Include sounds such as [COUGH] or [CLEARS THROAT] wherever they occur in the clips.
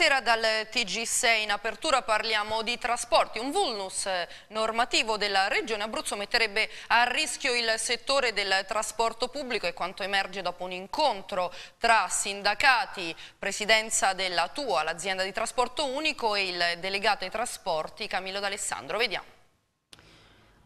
Buonasera dal TG6. In apertura parliamo di trasporti. Un vulnus eh, normativo della Regione Abruzzo metterebbe a rischio il settore del trasporto pubblico e quanto emerge dopo un incontro tra sindacati, presidenza della TUA, l'azienda di trasporto unico e il delegato ai trasporti Camillo D'Alessandro. Vediamo.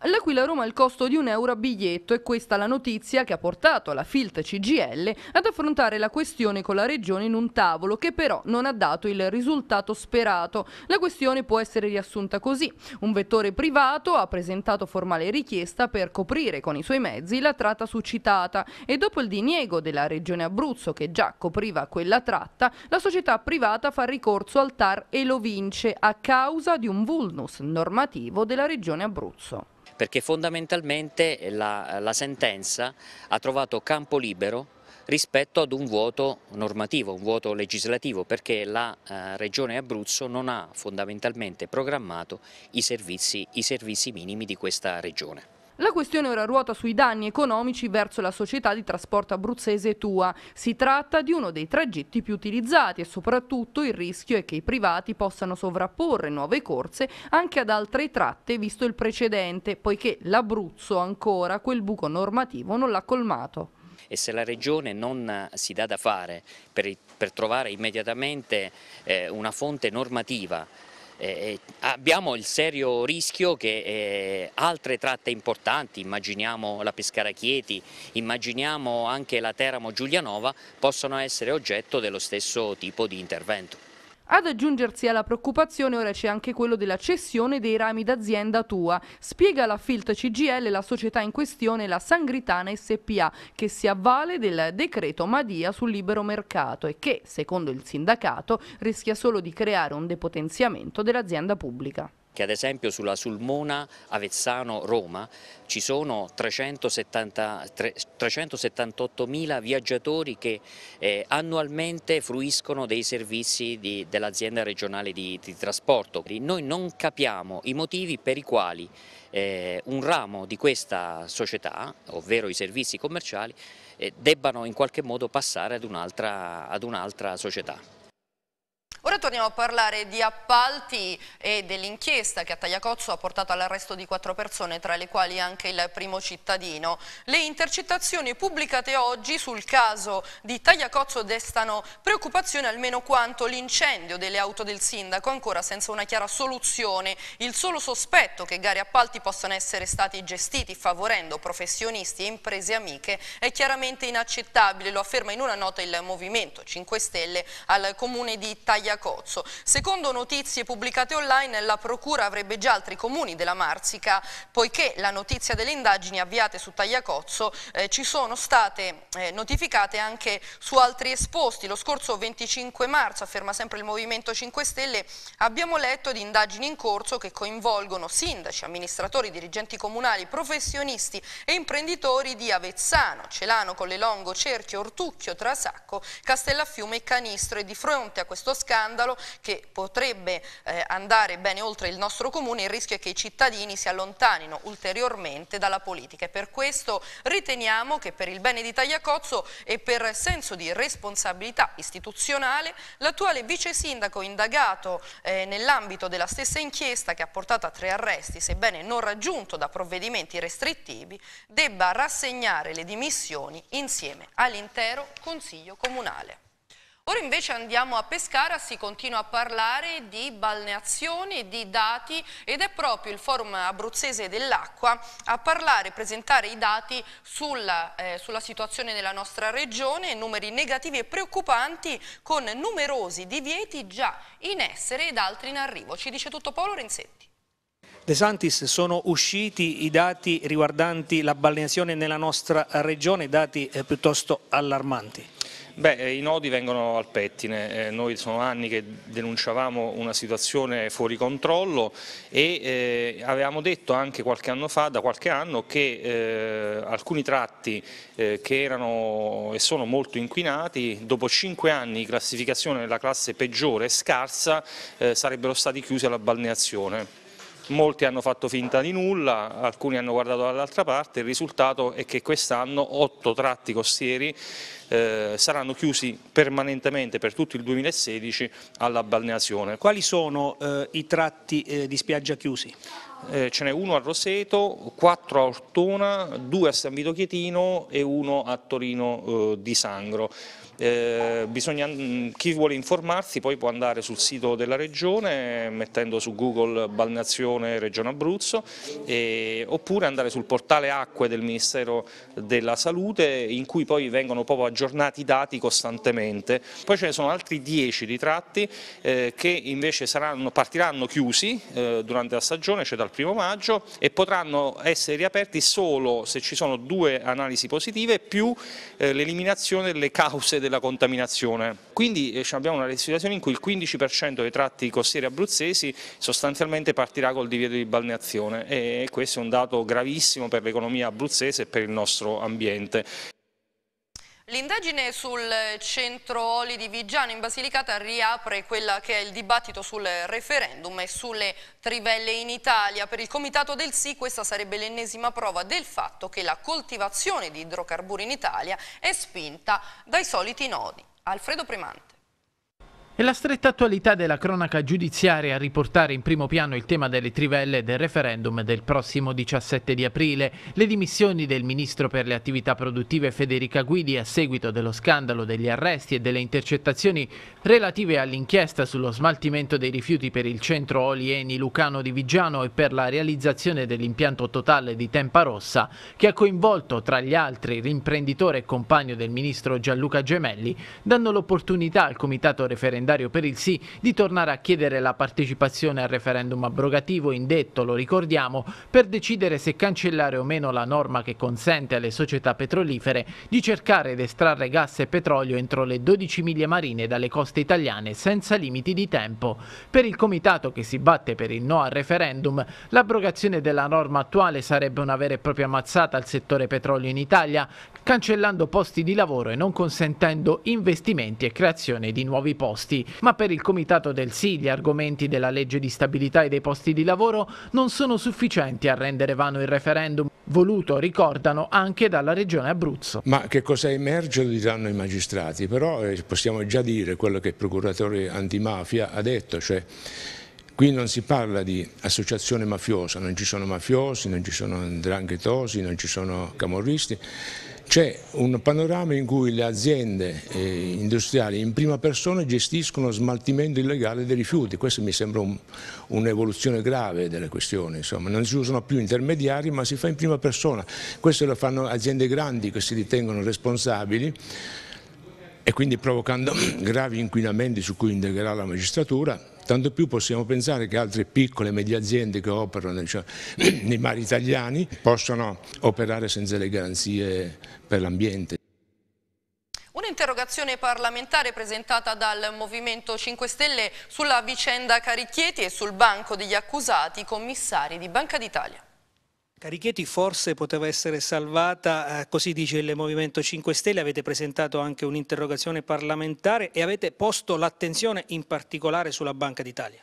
L'Aquila Roma al costo di un euro a biglietto e questa la notizia che ha portato la Filt CGL ad affrontare la questione con la Regione in un tavolo che però non ha dato il risultato sperato. La questione può essere riassunta così. Un vettore privato ha presentato formale richiesta per coprire con i suoi mezzi la tratta suscitata e dopo il diniego della Regione Abruzzo che già copriva quella tratta, la società privata fa ricorso al TAR e lo vince a causa di un vulnus normativo della Regione Abruzzo perché fondamentalmente la, la sentenza ha trovato campo libero rispetto ad un vuoto normativo, un vuoto legislativo, perché la eh, Regione Abruzzo non ha fondamentalmente programmato i servizi, i servizi minimi di questa Regione. La questione ora ruota sui danni economici verso la società di trasporto abruzzese Tua. Si tratta di uno dei tragitti più utilizzati e soprattutto il rischio è che i privati possano sovrapporre nuove corse anche ad altre tratte visto il precedente, poiché l'Abruzzo ancora quel buco normativo non l'ha colmato e se la Regione non eh, si dà da fare per, per trovare immediatamente eh, una fonte normativa eh, eh, abbiamo il serio rischio che eh, altre tratte importanti, immaginiamo la Pescara Chieti, immaginiamo anche la Teramo Giulianova, possano essere oggetto dello stesso tipo di intervento. Ad aggiungersi alla preoccupazione ora c'è anche quello della cessione dei rami d'azienda tua. Spiega la Filt CGL la società in questione, la Sangritana SPA, che si avvale del decreto Madia sul libero mercato e che, secondo il sindacato, rischia solo di creare un depotenziamento dell'azienda pubblica che ad esempio sulla Sulmona Avezzano-Roma ci sono 378.000 viaggiatori che eh, annualmente fruiscono dei servizi dell'azienda regionale di, di, trasporto. Noi non capiamo i motivi per i quali eh, un ramo di questa società, ovvero i servizi commerciali, eh, debbano in qualche modo passare ad un'altra un società. Ora torniamo a parlare di appalti e dell'inchiesta che a Tagliacozzo ha portato all'arresto di quattro persone, tra le quali anche il primo cittadino. Le intercettazioni pubblicate oggi sul caso di Tagliacozzo destano preoccupazione almeno quanto l'incendio delle auto del sindaco, ancora senza una chiara soluzione. Il solo sospetto che gare appalti possano essere stati gestiti favorendo professionisti e imprese amiche è chiaramente inaccettabile, lo afferma in una nota il Movimento 5 Stelle al comune di Tagliacozzo Cozzo. Secondo notizie pubblicate online, la Procura avrebbe già altri comuni della Marsica, poiché la notizia delle indagini avviate su Tagliacozzo eh, ci sono state eh, notificate anche su altri esposti. Lo scorso 25 marzo, afferma sempre il Movimento 5 Stelle, abbiamo letto di indagini in corso che coinvolgono sindaci, amministratori, dirigenti comunali, professionisti e imprenditori di Avezzano, Celano, Collelongo, Cerchio, Ortucchio, Trasacco, Castellafiume e Canistro e di fronte a questo scambio scandalo che potrebbe eh, andare bene oltre il nostro comune, il rischio è che i cittadini si allontanino ulteriormente dalla politica e per questo riteniamo che per il bene di Tagliacozzo e per senso di responsabilità istituzionale l'attuale vice sindaco indagato eh, nell'ambito della stessa inchiesta che ha portato a tre arresti, sebbene non raggiunto da provvedimenti restrittivi, debba rassegnare le dimissioni insieme all'intero Consiglio Comunale. Ora invece andiamo a Pescara, si continua a parlare di balneazioni, di dati ed è proprio il forum abruzzese dell'acqua a parlare, presentare i dati sulla, eh, sulla situazione nella nostra regione, numeri negativi e preoccupanti con numerosi divieti già in essere ed altri in arrivo. Ci dice tutto Paolo Renzetti. De Santis sono usciti i dati riguardanti la balneazione nella nostra regione, dati eh, piuttosto allarmanti. Beh, eh, i nodi vengono al pettine, eh, noi sono anni che denunciavamo una situazione fuori controllo e eh, avevamo detto anche qualche anno fa, da qualche anno, che eh, alcuni tratti eh, che erano e sono molto inquinati, dopo cinque anni di classificazione nella classe peggiore e scarsa, eh, sarebbero stati chiusi alla balneazione molti hanno fatto finta di nulla, alcuni hanno guardato dall'altra parte, il risultato è che quest'anno otto tratti costieri eh, saranno chiusi permanentemente per tutto il 2016 alla balneazione. Quali sono eh, i tratti eh, di spiaggia chiusi? Eh, ce n'è uno a Roseto, quattro a Ortona, due a San Vito Chietino e uno a Torino eh, di Sangro. Eh, bisogna, mm, chi vuole informarsi poi può andare sul sito della Regione mettendo su Google Balneazione Regione Abruzzo e, oppure andare sul portale acque del Ministero della Salute in cui poi vengono proprio aggiornati i dati costantemente. Poi ce ne sono altri 10 ritratti eh, che invece saranno, partiranno chiusi eh, durante la stagione, cioè dal primo maggio e potranno essere riaperti solo se ci sono due analisi positive più eh, l'eliminazione delle cause della contaminazione. Quindi eh, abbiamo una situazione in cui il 15% dei tratti costieri abruzzesi sostanzialmente partirà col divieto di balneazione e questo è un dato gravissimo per l'economia abruzzese e per il nostro ambiente. L'indagine sul centro Oli di Vigiano in Basilicata riapre quella che è il dibattito sul referendum e sulle trivelle in Italia. Per il comitato del sì questa sarebbe l'ennesima prova del fatto che la coltivazione di idrocarburi in Italia è spinta dai soliti nodi. Alfredo Primante. È la stretta attualità della cronaca giudiziaria a riportare in primo piano il tema delle trivelle del referendum del prossimo 17 di aprile. Le dimissioni del ministro per le attività produttive Federica Guidi a seguito dello scandalo degli arresti e delle intercettazioni relative all'inchiesta sullo smaltimento dei rifiuti per il centro Olieni Lucano di Vigiano e per la realizzazione dell'impianto totale di Tempa Rossa, che ha coinvolto tra gli altri l'imprenditore e compagno del ministro Gianluca Gemelli, danno l'opportunità al comitato referendum calendario per il sì di tornare a chiedere la partecipazione al referendum abrogativo indetto, lo ricordiamo, per decidere se cancellare o meno la norma che consente alle società petrolifere di cercare ed estrarre gas e petrolio entro le 12 miglia marine dalle coste italiane senza limiti di tempo. Per il comitato che si batte per il no al referendum, l'abrogazione della norma attuale sarebbe una vera e propria mazzata al settore petrolio in Italia, cancellando posti di lavoro e non consentendo investimenti e creazione di nuovi posti costi, ma per il Comitato del Sì gli argomenti della legge di stabilità e dei posti di lavoro non sono sufficienti a rendere vano il referendum, voluto, ricordano, anche dalla Regione Abruzzo. Ma che cosa emerge lo diranno i magistrati, però eh, possiamo già dire quello che il procuratore antimafia ha detto, cioè Qui non si parla di associazione mafiosa, non ci sono mafiosi, non ci sono dranghetosi, non ci sono camorristi, c'è un panorama in cui le aziende eh, industriali in prima persona gestiscono smaltimento illegale dei rifiuti, questa mi sembra un'evoluzione un grave delle questioni, insomma. non si usano più intermediari ma si fa in prima persona, questo lo fanno aziende grandi che si ritengono responsabili e quindi provocando [CLEARS THROAT] gravi inquinamenti su cui indagherà la magistratura. Tanto più possiamo pensare che altre piccole e medie aziende che operano cioè, [CLEARS THROAT] nei mari italiani possono operare senza le garanzie per l'ambiente. Un'interrogazione parlamentare presentata dal Movimento 5 Stelle sulla vicenda Carichieti e sul banco degli accusati commissari di Banca d'Italia. Carichetti forse poteva essere salvata, eh, così dice il Movimento 5 Stelle, avete presentato anche un'interrogazione parlamentare e avete posto l'attenzione in particolare sulla Banca d'Italia.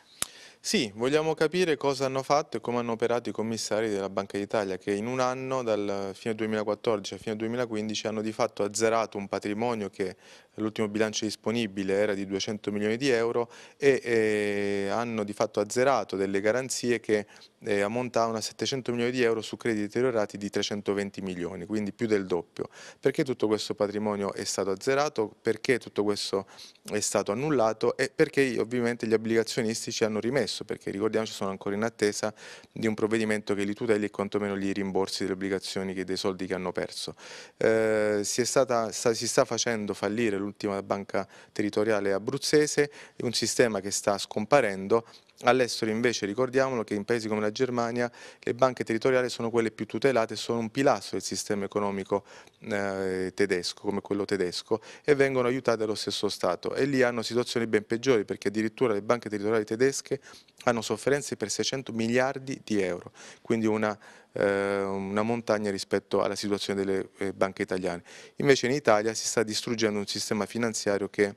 Sì, vogliamo capire cosa hanno fatto e come hanno operato i commissari della Banca d'Italia che in un anno, dal fine 2014 al fine 2015, hanno di fatto azzerato un patrimonio che l'ultimo bilancio disponibile era di 200 milioni di euro e eh, hanno di fatto azzerato delle garanzie che eh, ammontavano a 700 milioni di euro su crediti deteriorati di 320 milioni, quindi più del doppio. Perché tutto questo patrimonio è stato azzerato? Perché tutto questo è stato annullato? E perché ovviamente gli obbligazionisti ci hanno rimesso? Perché ricordiamoci sono ancora in attesa di un provvedimento che li tuteli e quantomeno li rimborsi delle obbligazioni che, dei soldi che hanno perso. Eh, si, stata, sta, si sta facendo fallire l'ultima banca territoriale abruzzese, un sistema che sta scomparendo All'estero invece ricordiamolo che in paesi come la Germania le banche territoriali sono quelle più tutelate, sono un pilastro del sistema economico eh, tedesco, come quello tedesco, e vengono aiutate dallo stesso Stato. E lì hanno situazioni ben peggiori perché addirittura le banche territoriali tedesche hanno sofferenze per 600 miliardi di euro, quindi una, eh, una montagna rispetto alla situazione delle eh, banche italiane. Invece in Italia si sta distruggendo un sistema finanziario che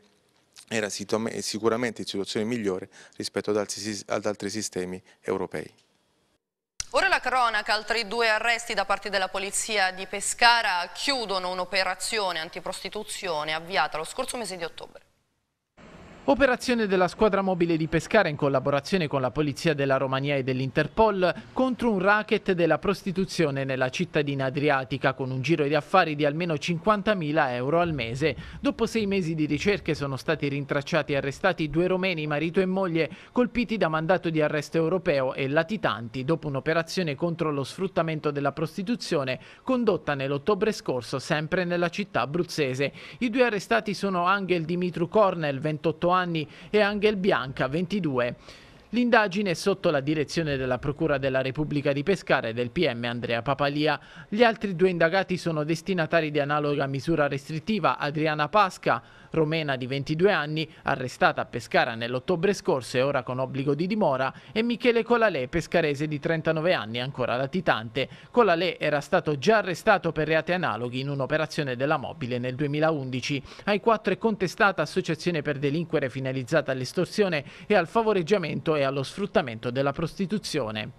era sicuramente in situazione migliore rispetto ad altri, ad altri sistemi europei. Ora la cronaca, altri due arresti da parte della polizia di Pescara chiudono un'operazione antiprostituzione avviata lo scorso mese di ottobre. Operazione della squadra mobile di Pescara in collaborazione con la Polizia della Romania e dell'Interpol contro un racket della prostituzione nella cittadina adriatica con un giro di affari di almeno 50.000 euro al mese. Dopo sei mesi di ricerche sono stati rintracciati e arrestati due romeni, marito e moglie, colpiti da mandato di arresto europeo e latitanti dopo un'operazione contro lo sfruttamento della prostituzione condotta nell'ottobre scorso sempre nella città abruzzese. I due arrestati sono Angel Dimitru Cornel, 28 anni, anni e Angel Bianca, 22. L'indagine è sotto la direzione della Procura della Repubblica di Pescara e del PM Andrea Papalia. Gli altri due indagati sono destinatari di analoga misura restrittiva, Adriana Pasca, romena di 22 anni, arrestata a Pescara nell'ottobre scorso e ora con obbligo di dimora, e Michele Colalè, pescarese di 39 anni, ancora latitante. Colalè era stato già arrestato per reati analoghi in un'operazione della mobile nel 2011. Ai quattro è contestata associazione per delinquere finalizzata all'estorsione e al favoreggiamento e allo sfruttamento della prostituzione.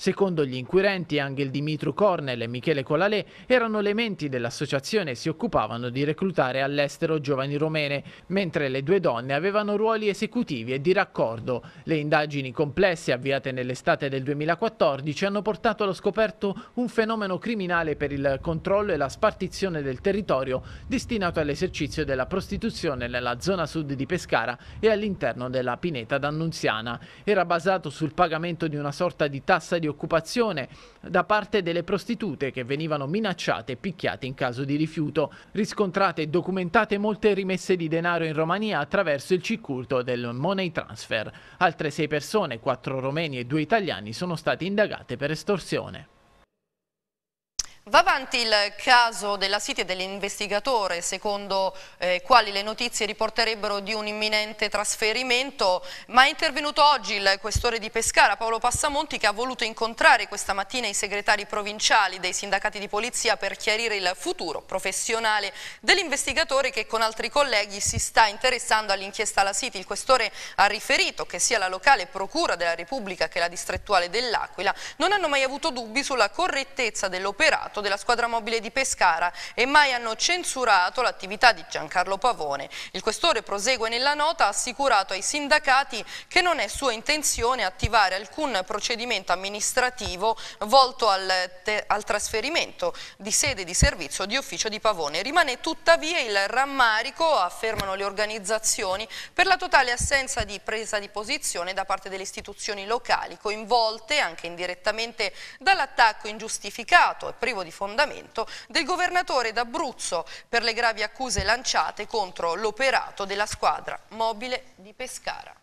Secondo gli inquirenti, Angel Dimitru Cornel e Michele Colalè erano le menti dell'associazione e si occupavano di reclutare all'estero giovani romene, mentre le due donne avevano ruoli esecutivi e di raccordo. Le indagini complesse avviate nell'estate del 2014 hanno portato allo scoperto un fenomeno criminale per il controllo e la spartizione del territorio destinato all'esercizio della prostituzione nella zona sud di Pescara e all'interno della Pineta d'Annunziana. Era basato sul pagamento di una sorta di tassa di occupazione da parte delle prostitute che venivano minacciate e picchiate in caso di rifiuto. Riscontrate e documentate molte rimesse di denaro in Romania attraverso il circuito del money transfer. Altre sei persone, quattro romeni e due italiani, sono state indagate per estorsione. Va avanti il caso della City e dell'investigatore, secondo eh, quali le notizie riporterebbero di un imminente trasferimento, ma è intervenuto oggi il questore di Pescara, Paolo Passamonti, che ha voluto incontrare questa mattina i segretari provinciali dei sindacati di polizia per chiarire il futuro professionale dell'investigatore che con altri colleghi si sta interessando all'inchiesta alla City. Il questore ha riferito che sia la locale procura della Repubblica che la distrettuale dell'Aquila non hanno mai avuto dubbi sulla correttezza dell'operato rapporto della squadra mobile di Pescara e mai hanno censurato l'attività di Giancarlo Pavone. Il questore prosegue nella nota, ha assicurato ai sindacati che non è sua intenzione attivare alcun procedimento amministrativo volto al, al trasferimento di sede di servizio di ufficio di Pavone. Rimane tuttavia il rammarico, affermano le organizzazioni, per la totale assenza di presa di posizione da parte delle istituzioni locali coinvolte anche indirettamente dall'attacco ingiustificato e privo privo di fondamento del governatore d'Abruzzo per le gravi accuse lanciate contro l'operato della squadra mobile di Pescara.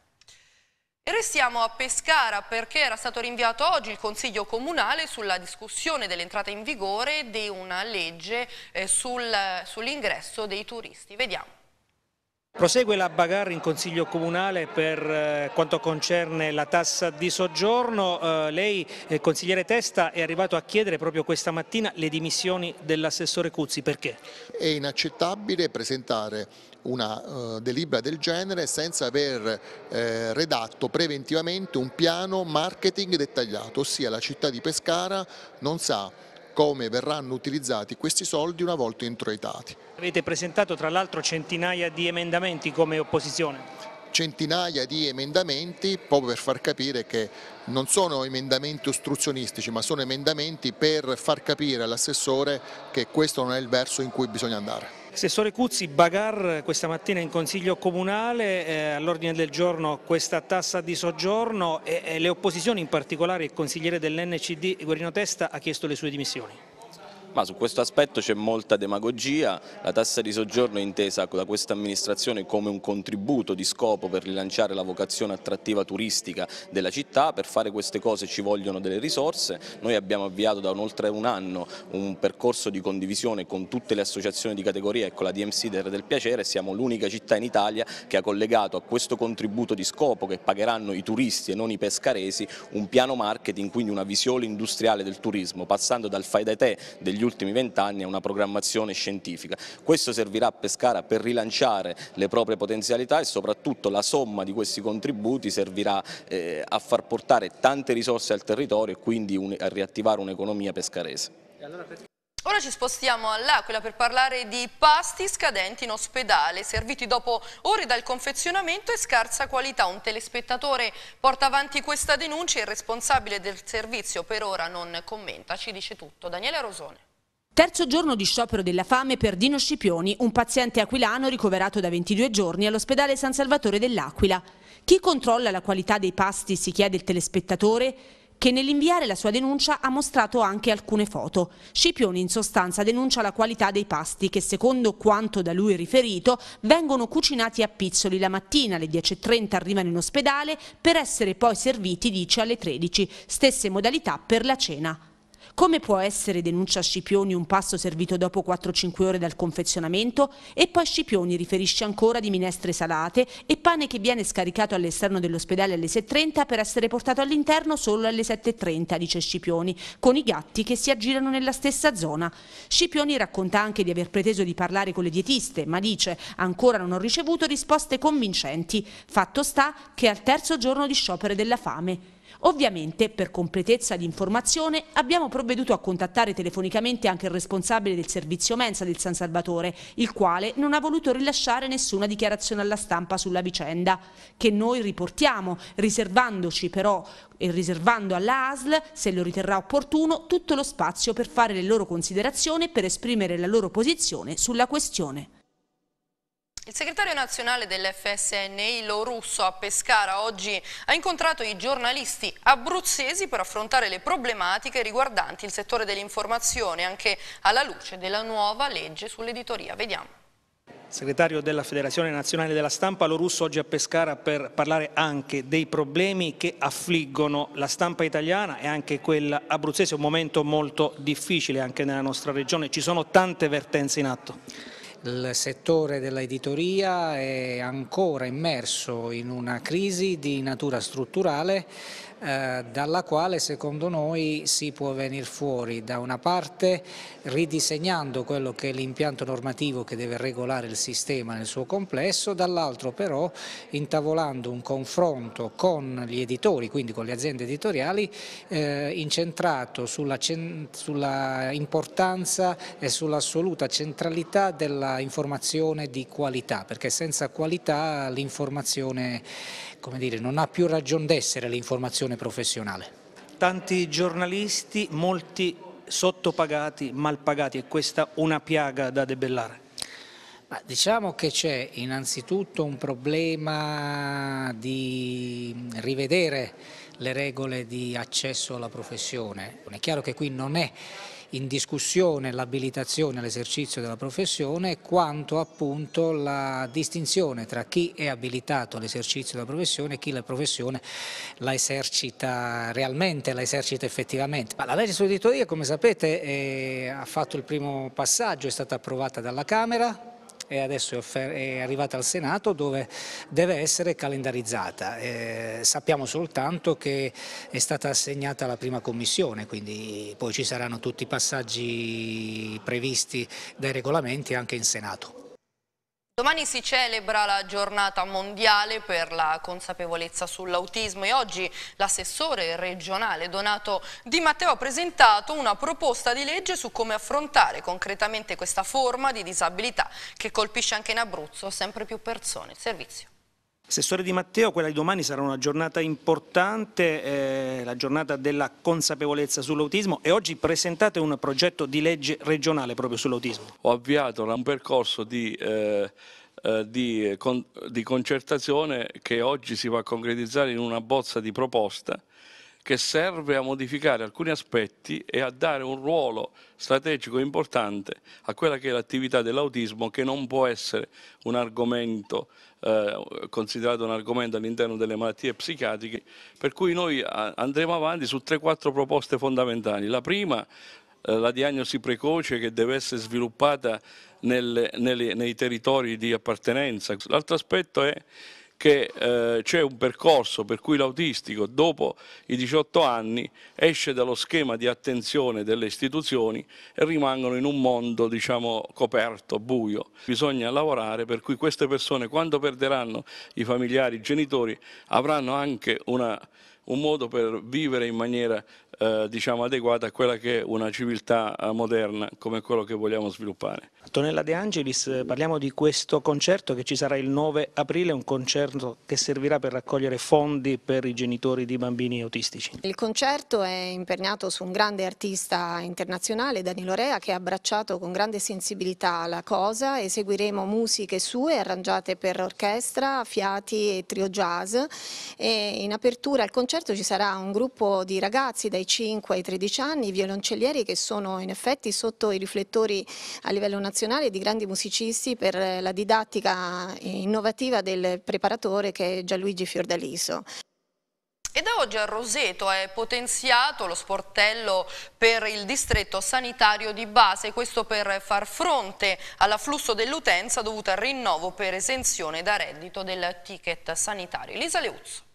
E restiamo a Pescara perché era stato rinviato oggi il Consiglio Comunale sulla discussione dell'entrata in vigore di una legge eh, sul, eh, sull'ingresso dei turisti. Vediamo. Prosegue la bagarre in Consiglio Comunale per eh, quanto concerne la tassa di soggiorno. Eh, lei, eh, consigliere Testa, è arrivato a chiedere proprio questa mattina le dimissioni dell'assessore Cuzzi. Perché? È inaccettabile presentare una delibera del genere senza aver redatto preventivamente un piano marketing dettagliato, ossia la città di Pescara non sa come verranno utilizzati questi soldi una volta introitati. Avete presentato tra l'altro centinaia di emendamenti come opposizione? centinaia di emendamenti proprio per far capire che non sono emendamenti ostruzionistici ma sono emendamenti per far capire all'assessore che questo non è il verso in cui bisogna andare. Assessore Cuzzi, Bagar questa mattina in Consiglio Comunale, eh, all'ordine del giorno questa tassa di soggiorno e, e le opposizioni, in particolare il consigliere dell'NCD Guerino Testa ha chiesto le sue dimissioni. Ma su questo aspetto c'è molta demagogia, la tassa di soggiorno è intesa da questa amministrazione come un contributo di scopo per rilanciare la vocazione attrattiva turistica della città, per fare queste cose ci vogliono delle risorse, noi abbiamo avviato da un oltre un anno un percorso di condivisione con tutte le associazioni di categoria e con la DMC del Terra del Piacere, siamo l'unica città in Italia che ha collegato a questo contributo di scopo che pagheranno i turisti e non i pescaresi un piano marketing, quindi una visione industriale del turismo, passando dal fai da te degli ultimi vent'anni a una programmazione scientifica. Questo servirà a Pescara per rilanciare le proprie potenzialità e soprattutto la somma di questi contributi servirà eh, a far portare tante risorse al territorio e quindi un, a riattivare un'economia pescarese. Ora ci spostiamo all'Aquila per parlare di pasti scadenti in ospedale, serviti dopo ore dal confezionamento e scarsa qualità. Un telespettatore porta avanti questa denuncia e il responsabile del servizio per ora non commenta, ci dice tutto. Daniele Rosone. Terzo giorno di sciopero della fame per Dino Scipioni, un paziente aquilano ricoverato da 22 giorni all'ospedale San Salvatore dell'Aquila. Chi controlla la qualità dei pasti, si chiede il telespettatore, che nell'inviare la sua denuncia ha mostrato anche alcune foto. Scipioni in sostanza denuncia la qualità dei pasti che secondo quanto da lui riferito vengono cucinati a pizzoli la mattina alle 10.30 arrivano in ospedale per essere poi serviti dice alle 13, stesse modalità per la cena. Come può essere, denuncia Scipioni, un pasto servito dopo 4-5 ore dal confezionamento? E poi Scipioni riferisce ancora di minestre salate e pane che viene scaricato all'esterno dell'ospedale alle 6.30 per essere portato all'interno solo alle 7.30, dice Scipioni, con i gatti che si aggirano nella stessa zona. Scipioni racconta anche di aver preteso di parlare con le dietiste, ma dice ancora non ho ricevuto risposte convincenti. Fatto sta che è al terzo giorno di sciopero della fame Ovviamente, per completezza di informazione, abbiamo provveduto a contattare telefonicamente anche il responsabile del servizio mensa del San Salvatore, il quale non ha voluto rilasciare nessuna dichiarazione alla stampa sulla vicenda, che noi riportiamo, riservandoci però e riservando alla ASL, se lo riterrà opportuno, tutto lo spazio per fare le loro considerazioni e per esprimere la loro posizione sulla questione. Il segretario nazionale dell'FSNI, Lo Russo, a Pescara oggi ha incontrato i giornalisti abruzzesi per affrontare le problematiche riguardanti il settore dell'informazione, anche alla luce della nuova legge sull'editoria. Vediamo. Segretario della Federazione Nazionale della Stampa, lo russo oggi a Pescara per parlare anche dei problemi che affliggono la stampa italiana e anche quella abruzzese, un momento molto difficile anche nella nostra regione, ci sono tante vertenze in atto. Il settore dell'editoria è ancora immerso in una crisi di natura strutturale eh, dalla quale secondo noi si può venire fuori da una parte ridisegnando quello che è l'impianto normativo che deve regolare il sistema nel suo complesso, dall'altro però intavolando un confronto con gli editori, quindi con le aziende editoriali, eh, incentrato sulla, sulla importanza e sull'assoluta centralità della informazione di qualità, perché senza qualità l'informazione come dire, non ha più ragion d'essere l'informazione professionale. Tanti giornalisti, molti sottopagati, malpagati, è questa una piaga da debellare? Ma diciamo che c'è innanzitutto un problema di rivedere le regole di accesso alla professione. È chiaro che qui non è in discussione l'abilitazione all'esercizio della professione quanto appunto la distinzione tra chi è abilitato all'esercizio della professione e chi la professione la esercita realmente, la esercita effettivamente. Ma la legge sull'editoria come sapete eh, ha fatto il primo passaggio, è stata approvata dalla Camera, e adesso è, arrivata al Senato dove deve essere calendarizzata. Eh, sappiamo soltanto che è stata assegnata la prima commissione, quindi poi ci saranno tutti i passaggi previsti dai regolamenti anche in Senato. Domani si celebra la giornata mondiale per la consapevolezza sull'autismo e oggi l'assessore regionale Donato Di Matteo ha presentato una proposta di legge su come affrontare concretamente questa forma di disabilità che colpisce anche in Abruzzo sempre più persone. servizio. Assessore Di Matteo, quella di domani sarà una giornata importante, eh, la giornata della consapevolezza sull'autismo e oggi presentate un progetto di legge regionale proprio sull'autismo. Ho avviato un percorso di, eh, eh, di, con, di, concertazione che oggi si va a concretizzare in una bozza di proposta che serve a modificare alcuni aspetti e a dare un ruolo strategico importante a quella che è l'attività dell'autismo che non può essere un argomento eh, considerato un argomento all'interno delle malattie psichiatriche, per cui noi andremo avanti su 3-4 proposte fondamentali. La prima eh, la diagnosi precoce che deve essere sviluppata nel, nel, nei territori di appartenenza. L'altro aspetto è che eh, c'è un percorso per cui l'autistico dopo i 18 anni esce dallo schema di attenzione delle istituzioni e rimangono in un mondo diciamo, coperto, buio. Bisogna lavorare per cui queste persone quando perderanno i familiari, i genitori avranno anche una un modo per vivere in maniera eh, diciamo adeguata a quella che è una civiltà eh, moderna come quello che vogliamo sviluppare. Antonella De Angelis, eh, parliamo di questo concerto che ci sarà il 9 aprile, un concerto che servirà per raccogliere fondi per i genitori di bambini autistici. Il concerto è imperniato su un grande artista internazionale, Danilo Rea, che ha abbracciato con grande sensibilità la cosa, eseguiremo musiche sue arrangiate per orchestra, fiati e trio jazz e in apertura al concerto concerto ci sarà un gruppo di ragazzi dai 5 ai 13 anni, violoncellieri che sono in effetti sotto i riflettori a livello nazionale di grandi musicisti per la didattica innovativa del preparatore che è Gianluigi Fiordaliso. E da oggi a Roseto è potenziato lo sportello per il distretto sanitario di base, questo per far fronte all'afflusso dell'utenza dovuta al rinnovo per esenzione da reddito del ticket sanitario. Elisa Leuzzo.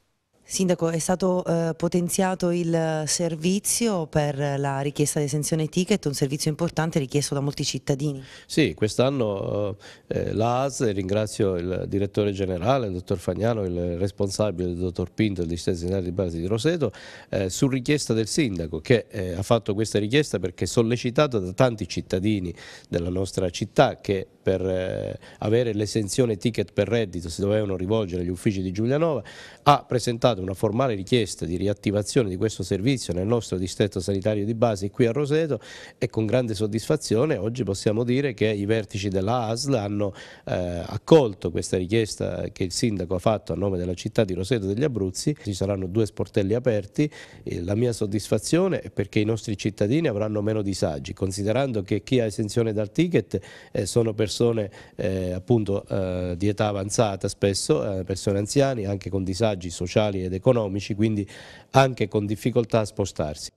Sindaco, è stato eh, potenziato il servizio per la richiesta di esenzione ticket, un servizio importante richiesto da molti cittadini. Sì, quest'anno eh, eh l'AS, ringrazio il direttore generale, il dottor Fagnano, il responsabile, il dottor Pinto, il distretto sanitario di base di Roseto, eh, su richiesta del sindaco che eh, ha fatto questa richiesta perché sollecitato da tanti cittadini della nostra città che per eh, avere l'esenzione ticket per reddito si dovevano rivolgere agli uffici di Giulianova, ha presentato una formale richiesta di riattivazione di questo servizio nel nostro distretto sanitario di base qui a Roseto e con grande soddisfazione oggi possiamo dire che i vertici della ASL hanno eh, accolto questa richiesta che il sindaco ha fatto a nome della città di Roseto degli Abruzzi, ci saranno due sportelli aperti, eh, la mia soddisfazione è perché i nostri cittadini avranno meno disagi, considerando che chi ha esenzione dal ticket eh, sono persone persone eh, appunto eh, di età avanzata spesso, eh, persone anziane anche con disagi sociali ed economici, quindi anche con difficoltà a spostarsi.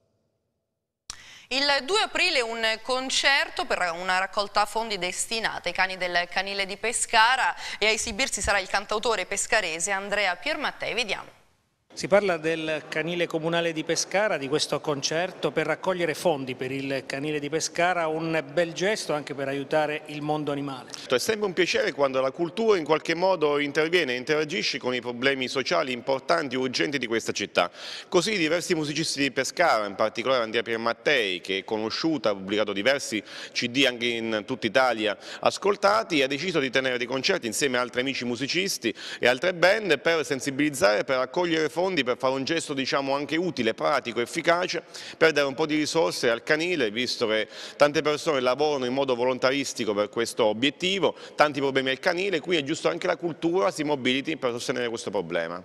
Il 2 aprile un concerto per una raccolta fondi destinata ai cani del canile di Pescara e a esibirsi sarà il cantautore pescarese Andrea Piermattei. Vediamo. Si parla del canile comunale di Pescara, di questo concerto per raccogliere fondi per il canile di Pescara, un bel gesto anche per aiutare il mondo animale. È sempre un piacere quando la cultura in qualche modo interviene e interagisce con i problemi sociali importanti e urgenti di questa città. Così diversi musicisti di Pescara, in particolare Andrea Piermattei, che è conosciuta, ha pubblicato diversi CD anche in tutta Italia ascoltati, ha deciso di tenere dei concerti insieme ad altri amici musicisti e altre band per sensibilizzare, per raccogliere fondi fondi per fare un gesto diciamo, anche utile, pratico, efficace, per dare un po' di risorse al canile, visto che tante persone lavorano in modo volontaristico per questo obiettivo, tanti problemi al canile, qui è giusto anche la cultura si mobiliti per sostenere questo problema.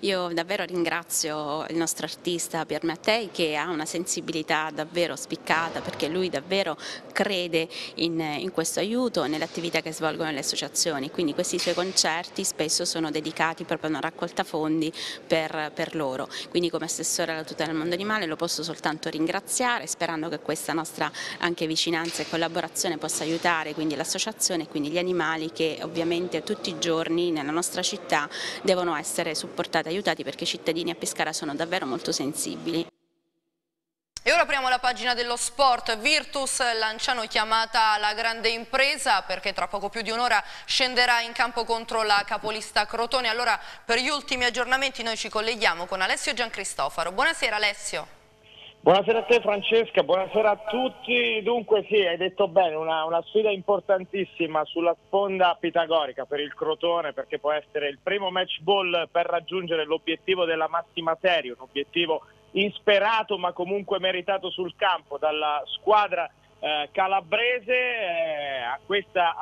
Io davvero ringrazio il nostro artista Pier Mattei che ha una sensibilità davvero spiccata perché lui davvero crede in, in questo aiuto e nell'attività che svolgono le associazioni, quindi questi suoi concerti spesso sono dedicati proprio a una raccolta fondi per per, per loro. Quindi come assessore alla tutela del mondo animale lo posso soltanto ringraziare sperando che questa nostra anche vicinanza e collaborazione possa aiutare quindi l'associazione e quindi gli animali che ovviamente tutti i giorni nella nostra città devono essere supportati e aiutati perché i cittadini a Pescara sono davvero molto sensibili. E ora apriamo la pagina dello sport. Virtus Lanciano chiamata la grande impresa perché tra poco più di un'ora scenderà in campo contro la capolista Crotone. Allora per gli ultimi aggiornamenti noi ci colleghiamo con Alessio Giancristofaro. Buonasera Alessio. Buonasera a te Francesca, buonasera a tutti. Dunque sì, hai detto bene, una, una, sfida importantissima sulla sponda pitagorica per il Crotone perché può essere il primo match ball per raggiungere l'obiettivo della massima serie, un obiettivo importante insperato ma comunque meritato sul campo dalla squadra eh, calabrese eh, a questa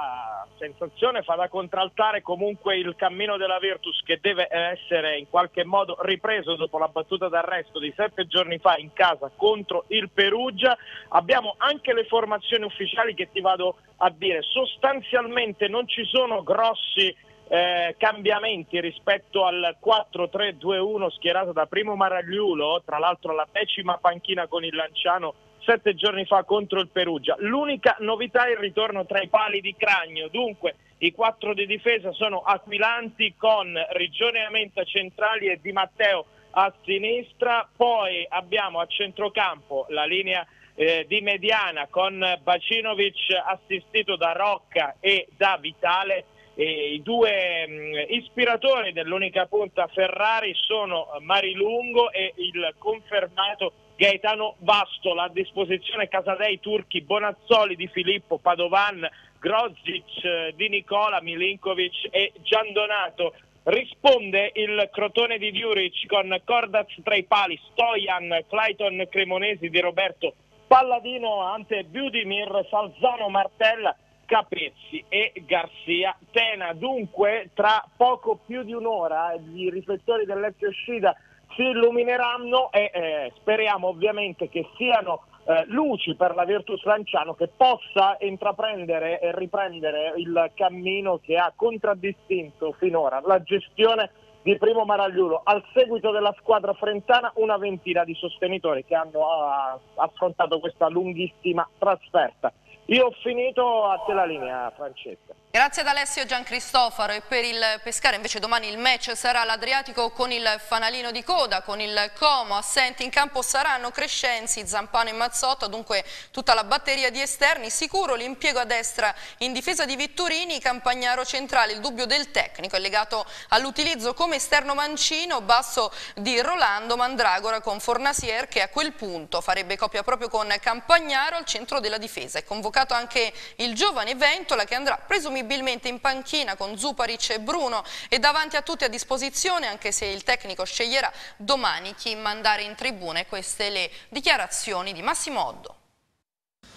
eh, sensazione fa da contraltare comunque il cammino della Virtus che deve essere in qualche modo ripreso dopo la battuta d'arresto di sette giorni fa in casa contro il Perugia. Abbiamo anche le formazioni ufficiali che ti vado a dire, sostanzialmente non ci sono grossi eh, cambiamenti rispetto al 4-3-2-1 schierato da Primo Maragliulo, tra l'altro alla decima panchina con il Lanciano sette giorni fa contro il Perugia. L'unica novità è il ritorno tra i pali di Cragno, dunque i quattro di difesa sono Aquilanti con Rigione Amenta centrali e Di Matteo a sinistra, poi abbiamo a centrocampo la linea eh, di mediana con Bacinovic assistito da Rocca e da Vitale i due mm, ispiratori dell'unica punta Ferrari sono Marilungo e il confermato Gaetano Vasto, a disposizione Casadei, Turchi, Bonazzoli di Filippo, Padovan, Grozic eh, di Nicola, Milinkovic e Giandonato. Risponde il crotone di Diuric con Cordaz tra i pali, Stojan, Clayton Cremonesi di Roberto, Palladino ante Budimir, Salzano Martella Capezzi e Garzia. Tena dunque tra poco più di un'ora eh, i riflettori dell'ex uscita si illumineranno e eh, speriamo ovviamente che siano eh, luci per la Virtus Lanciano che possa intraprendere e riprendere il cammino che ha contraddistinto finora la gestione di Primo Maragliulo al seguito della squadra frentana una ventina di sostenitori che hanno ah, affrontato questa lunghissima trasferta. Io ho finito a te la linea, Francesca. Grazie ad Alessio Giancristofaro e per il pescare invece domani il match sarà l'Adriatico con il fanalino di coda, con il Como, assenti in campo saranno Crescenzi, Zampano e Mazzotto, dunque tutta la batteria di esterni, sicuro l'impiego a destra in difesa di Vitturini, Campagnaro centrale, il dubbio del tecnico è legato all'utilizzo come esterno mancino, basso di Rolando Mandragora con Fornasier che a quel punto farebbe coppia proprio con Campagnaro al centro della difesa. È convocato anche il giovane Ventola che andrà presumibilmente presumibilmente in panchina con Zuparic e Bruno e davanti a tutti a disposizione anche se il tecnico sceglierà domani chi mandare in tribune queste le dichiarazioni di Massimo Oddo.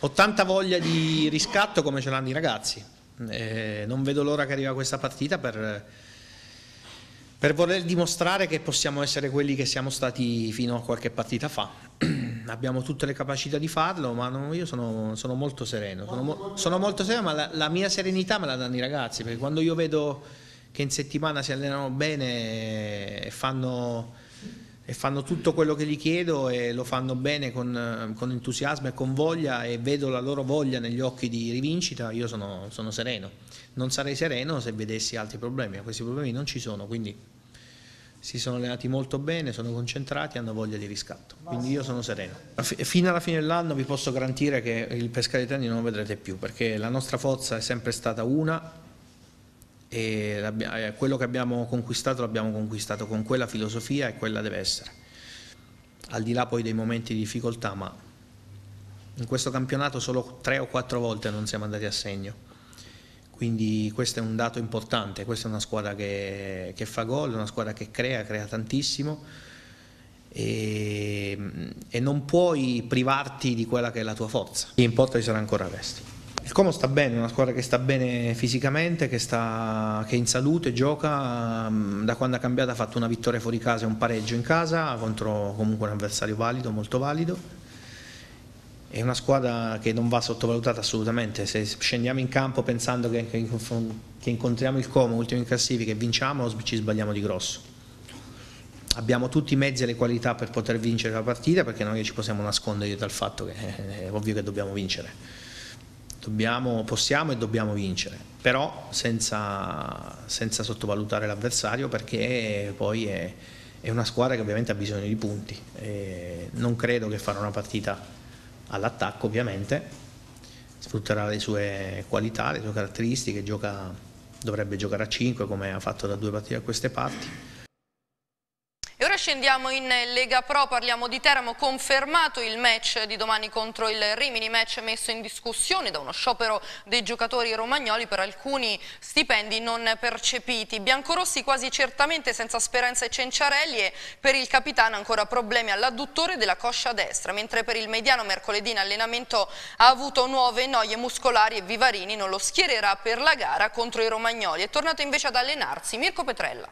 Ho tanta voglia di riscatto come ce l'hanno i ragazzi, eh, non vedo l'ora che arriva questa partita per per voler dimostrare che possiamo essere quelli che siamo stati fino a qualche partita fa. [CLEARS THROAT] Abbiamo tutte le capacità di farlo, ma no, io sono, sono, molto sereno. Sono, sono molto sereno, ma la, la, mia serenità me la danno i ragazzi, perché quando io vedo che in settimana si allenano bene e fanno e fanno tutto quello che gli chiedo e lo fanno bene con, con entusiasmo e con voglia e vedo la loro voglia negli occhi di rivincita, io sono, sono sereno. Non sarei sereno se vedessi altri problemi, ma questi problemi non ci sono, quindi si sono allenati molto bene, sono concentrati, hanno voglia di riscatto, quindi io sono sereno. Fino alla fine dell'anno vi posso garantire che il Pescara Italiano non lo vedrete più, perché la nostra forza è sempre stata una, e eh, quello che abbiamo conquistato l'abbiamo conquistato con quella filosofia e quella deve essere. Al di là poi dei momenti di difficoltà, ma in questo campionato solo tre o quattro volte non siamo andati a segno. Quindi questo è un dato importante, questa è una squadra che, che fa gol, una squadra che crea, crea tantissimo e, e non puoi privarti di quella che è la tua forza. In importa ci sarà ancora Resti. Il Como sta bene, è una squadra che sta bene fisicamente, che, sta, che è in salute, gioca, mm, da quando ha cambiato ha fatto una vittoria fuori casa e un pareggio in casa contro comunque un avversario valido, molto valido. È una squadra che non va sottovalutata assolutamente, se scendiamo in campo pensando che, che, che incontriamo il Como, ultimo in classifica e vinciamo, ci sbagliamo di grosso. Abbiamo tutti i mezzi e le qualità per poter vincere la partita perché noi ci possiamo nascondere dal fatto che eh, è ovvio che dobbiamo vincere Dobbiamo, possiamo e dobbiamo vincere, però senza, senza sottovalutare l'avversario perché poi è, è, una squadra che ovviamente ha bisogno di punti. E non credo che farà una partita all'attacco ovviamente, sfrutterà le sue qualità, le sue caratteristiche, gioca, dovrebbe giocare a 5 come ha fatto da due partite a queste parti scendiamo in Lega Pro, parliamo di Teramo, confermato il match di domani contro il Rimini, match messo in discussione da uno sciopero dei giocatori romagnoli per alcuni stipendi non percepiti. Biancorossi quasi certamente senza Speranza e Cenciarelli e per il capitano ancora problemi all'adduttore della coscia destra, mentre per il mediano mercoledì in allenamento ha avuto nuove noie muscolari e Vivarini non lo schiererà per la gara contro i romagnoli. È tornato invece ad allenarsi Mirko Petrella.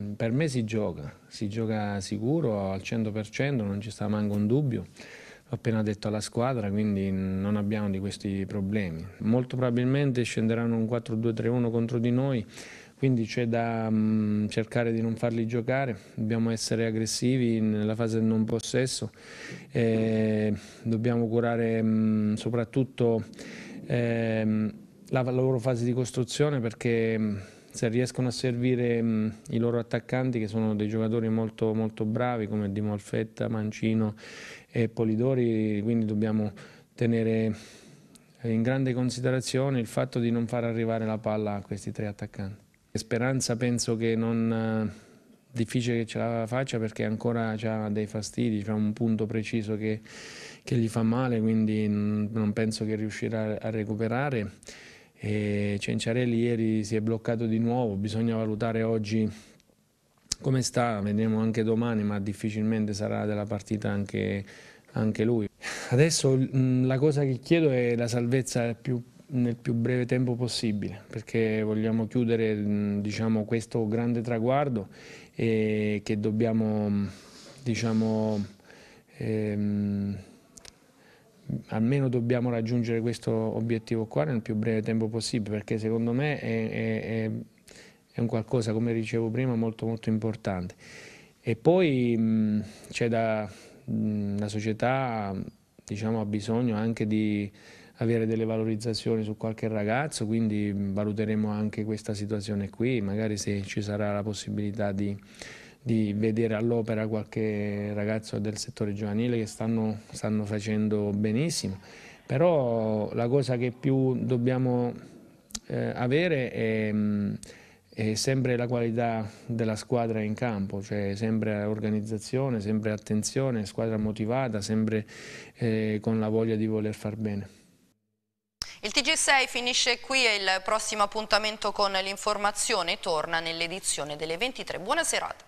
Mm, per me si gioca, si gioca sicuro al 100%, non ci sta manco un dubbio. L'ho appena detto alla squadra, quindi non abbiamo di questi problemi. Molto probabilmente scenderanno un 4-2-3-1 contro di noi, quindi c'è da mm, cercare di non farli giocare, dobbiamo essere aggressivi nella fase del non possesso, E dobbiamo curare mm, soprattutto ehm, la loro fase di costruzione perché se riescono a servire mh, mm, i loro attaccanti che sono dei giocatori molto, molto bravi come Di Molfetta, Mancino e Polidori, quindi dobbiamo tenere eh, in grande considerazione il fatto di non far arrivare la palla a questi tre attaccanti. Speranza penso che non eh, difficile che ce la faccia perché ancora ha dei fastidi, c'è un punto preciso che, che, gli fa male, quindi mm, non penso che riuscirà a recuperare. E Cenciarelli ieri si è bloccato di nuovo, bisogna valutare oggi come sta, vedremo anche domani, ma difficilmente sarà della partita anche, anche lui. Adesso mm, la cosa che chiedo è la salvezza più, nel più breve tempo possibile, perché vogliamo chiudere mm, diciamo, questo grande traguardo e che dobbiamo mm, diciamo, ehm, almeno dobbiamo raggiungere questo obiettivo qua nel più breve tempo possibile, perché secondo me è, è, è un qualcosa, come dicevo prima, molto molto importante. E poi c'è da, mh, la società diciamo, ha bisogno anche di avere delle valorizzazioni su qualche ragazzo, quindi valuteremo anche questa situazione qui, magari se ci sarà la possibilità di di vedere all'opera qualche ragazzo del settore giovanile che stanno, stanno facendo benissimo, però la cosa che più dobbiamo eh, avere è, mm, è, sempre la qualità della squadra in campo, cioè sempre organizzazione, sempre attenzione, squadra motivata, sempre eh, con la voglia di voler far bene. Il TG6 finisce qui e il prossimo appuntamento con l'informazione torna nell'edizione delle 23. Buona serata.